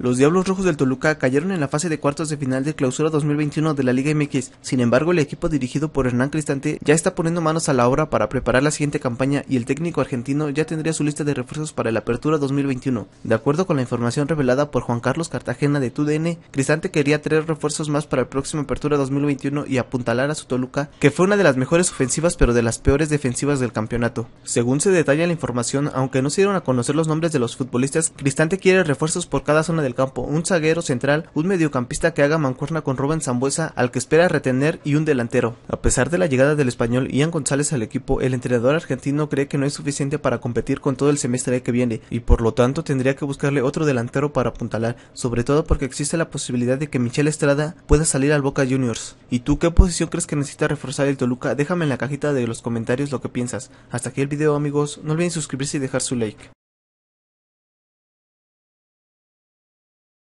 Los Diablos Rojos del Toluca cayeron en la fase de cuartos de final de clausura 2021 de la Liga MX. Sin embargo, el equipo dirigido por Hernán Cristante ya está poniendo manos a la obra para preparar la siguiente campaña y el técnico argentino ya tendría su lista de refuerzos para la apertura 2021. De acuerdo con la información revelada por Juan Carlos Cartagena de TUDN, Cristante quería traer refuerzos más para el próximo apertura 2021 y apuntalar a su Toluca, que fue una de las mejores ofensivas pero de las peores defensivas del campeonato. Según se detalla la información, aunque no se dieron a conocer los nombres de los futbolistas, Cristante quiere refuerzos por cada zona de campo, un zaguero central, un mediocampista que haga mancuerna con Rubén Zambuesa, al que espera retener y un delantero. A pesar de la llegada del español Ian González al equipo, el entrenador argentino cree que no es suficiente para competir con todo el semestre que viene y por lo tanto tendría que buscarle otro delantero para apuntalar, sobre todo porque existe la posibilidad de que Michelle Estrada pueda salir al Boca Juniors. ¿Y tú qué posición crees que necesita reforzar el Toluca? Déjame en la cajita de los comentarios lo que piensas. Hasta aquí el video amigos, no olviden suscribirse y dejar su like.